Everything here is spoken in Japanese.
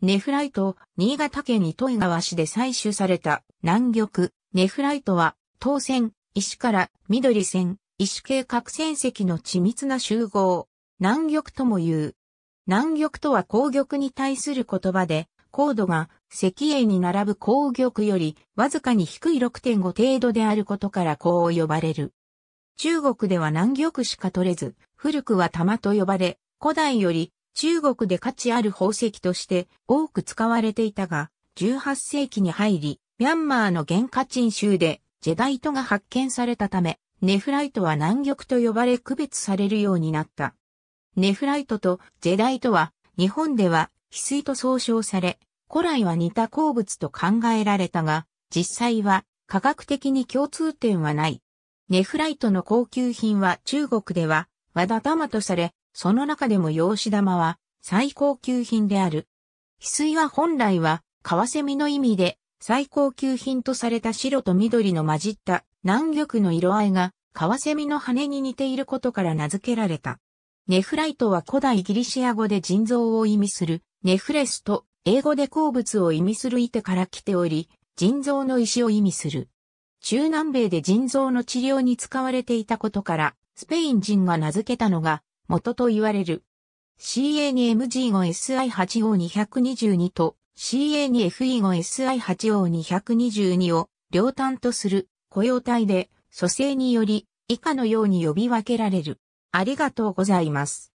ネフライト、新潟県糸魚川市で採取された南玉、ネフライトは、当線、石から緑線、石系各線石の緻密な集合、南玉とも言う。南玉とは紅玉に対する言葉で、高度が石英に並ぶ紅玉よりわずかに低い6.5程度であることからこう呼ばれる。中国では南玉しか取れず、古くは玉と呼ばれ、古代より中国で価値ある宝石として多く使われていたが、18世紀に入り、ミャンマーの原価賃州でジェダイトが発見されたため、ネフライトは南極と呼ばれ区別されるようになった。ネフライトとジェダイトは日本では翡翠と総称され、古来は似た鉱物と考えられたが、実際は科学的に共通点はない。ネフライトの高級品は中国では和田玉とされ、その中でも養紙玉は最高級品である。翡翠は本来は、カワセミの意味で、最高級品とされた白と緑の混じった南玉の色合いが、カワセミの羽に似ていることから名付けられた。ネフライトは古代ギリシア語で腎臓を意味する、ネフレスと英語で鉱物を意味するいてから来ており、腎臓の石を意味する。中南米で腎臓の治療に使われていたことから、スペイン人が名付けたのが元と言われる。CA2MG5SI8O222 と CA2FE5SI8O222 を両端とする雇用体で、蘇生により以下のように呼び分けられる。ありがとうございます。